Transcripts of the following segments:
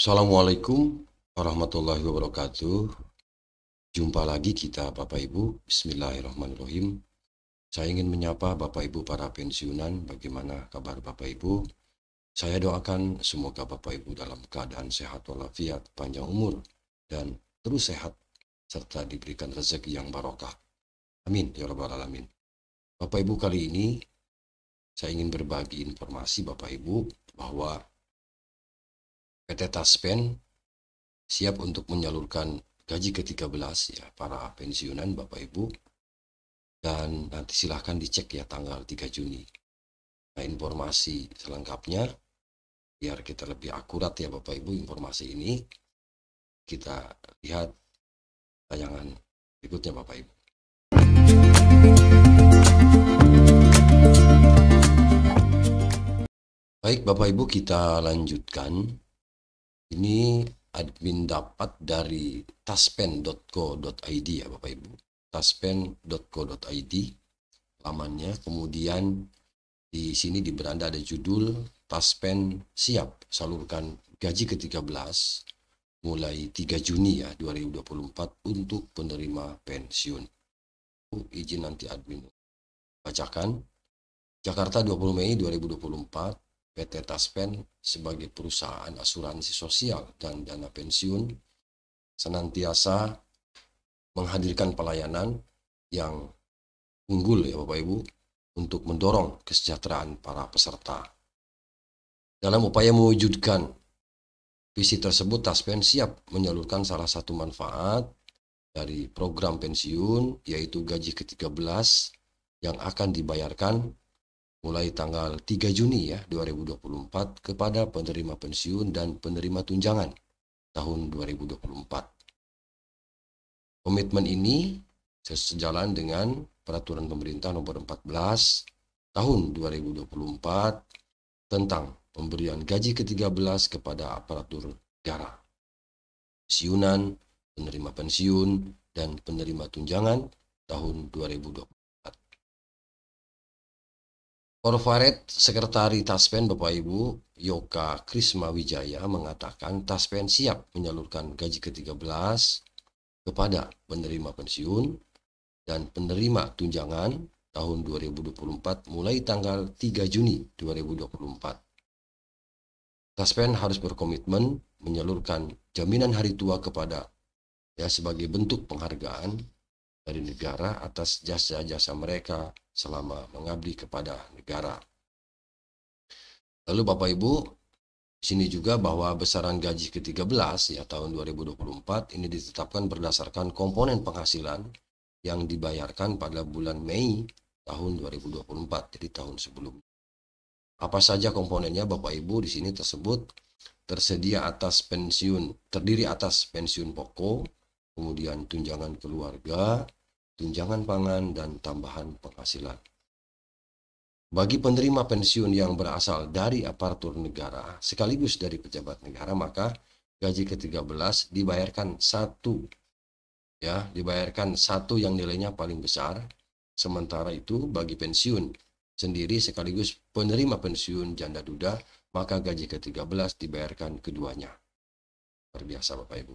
Assalamualaikum warahmatullahi wabarakatuh. Jumpa lagi kita Bapak Ibu. Bismillahirrahmanirrahim. Saya ingin menyapa Bapak Ibu para pensiunan. Bagaimana kabar Bapak Ibu? Saya doakan semoga Bapak Ibu dalam keadaan sehat walafiat, panjang umur, dan terus sehat, serta diberikan rezeki yang barokah. Amin, ya Rabbal Alamin. Bapak Ibu kali ini, saya ingin berbagi informasi Bapak Ibu bahwa PT Taspen siap untuk menyalurkan gaji ke-13 ya para pensiunan Bapak Ibu dan nanti silahkan dicek ya tanggal 3 Juni. Nah, informasi selengkapnya biar kita lebih akurat ya Bapak Ibu informasi ini kita lihat tayangan berikutnya Bapak Ibu. Baik Bapak Ibu kita lanjutkan ini admin dapat dari taspen.co.id ya Bapak Ibu. taspen.co.id lamannya. Kemudian di sini di beranda ada judul Taspen siap salurkan gaji ke-13 mulai 3 Juni ya 2024 untuk penerima pensiun. Izin nanti admin bacakan. Jakarta 20 Mei 2024 PT Taspen sebagai perusahaan asuransi sosial dan dana pensiun senantiasa menghadirkan pelayanan yang unggul ya Bapak Ibu untuk mendorong kesejahteraan para peserta. Dalam upaya mewujudkan visi tersebut, Taspen siap menyalurkan salah satu manfaat dari program pensiun yaitu gaji ke-13 yang akan dibayarkan mulai tanggal 3 Juni ya 2024 kepada penerima pensiun dan penerima tunjangan tahun 2024. Komitmen ini sejalan dengan peraturan pemerintah nomor 14 tahun 2024 tentang pemberian gaji ke-13 kepada aparatur negara. Pensiunan, penerima pensiun, dan penerima tunjangan tahun 2024 Korporat Sekretari Taspen Bapak Ibu Yoka Krisma Wijaya mengatakan Taspen siap menyalurkan gaji ke-13 kepada penerima pensiun dan penerima tunjangan tahun 2024 mulai tanggal 3 Juni 2024. Taspen harus berkomitmen menyalurkan jaminan hari tua kepada ya sebagai bentuk penghargaan dari negara atas jasa-jasa mereka selama mengabdi kepada negara. Lalu Bapak Ibu, sini juga bahwa besaran gaji ke-13 ya tahun 2024 ini ditetapkan berdasarkan komponen penghasilan yang dibayarkan pada bulan Mei tahun 2024, jadi tahun sebelumnya. Apa saja komponennya Bapak Ibu di sini tersebut tersedia atas pensiun, terdiri atas pensiun pokok, kemudian tunjangan keluarga, tunjangan pangan, dan tambahan penghasilan. Bagi penerima pensiun yang berasal dari aparatur negara sekaligus dari pejabat negara, maka gaji ke-13 dibayarkan satu ya dibayarkan satu yang nilainya paling besar sementara itu bagi pensiun sendiri sekaligus penerima pensiun janda duda maka gaji ke-13 dibayarkan keduanya luar biasa Bapak Ibu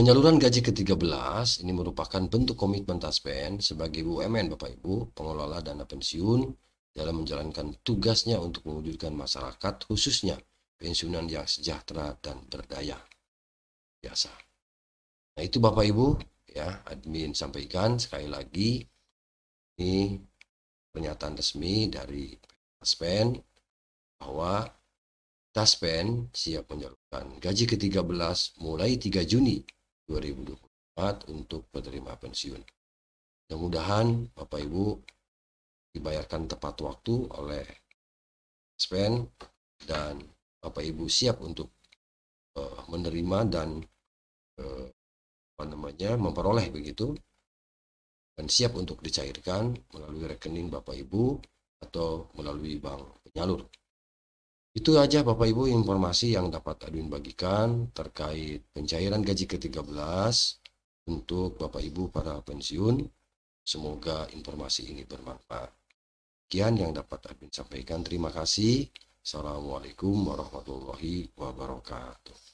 Penyaluran gaji ke-13 ini merupakan bentuk komitmen Taspen sebagai BUMN Bapak Ibu, pengelola dana pensiun dalam menjalankan tugasnya untuk mewujudkan masyarakat khususnya pensiunan yang sejahtera dan berdaya. Biasa. Nah, itu Bapak Ibu ya, admin sampaikan sekali lagi ini pernyataan resmi dari Taspen bahwa Taspen siap menyalurkan gaji ke-13 mulai 3 Juni 2024 untuk penerima pensiun. Mudah-mudahan Bapak Ibu dibayarkan tepat waktu oleh SPEN dan Bapak Ibu siap untuk uh, menerima dan uh, apa namanya memperoleh begitu dan siap untuk dicairkan melalui rekening Bapak Ibu atau melalui bank penyalur. Itu aja Bapak Ibu informasi yang dapat Adwin bagikan terkait pencairan gaji ke-13 untuk Bapak Ibu para pensiun. Semoga informasi ini bermanfaat. Sekian yang dapat Adwin sampaikan. Terima kasih. Assalamualaikum warahmatullahi wabarakatuh.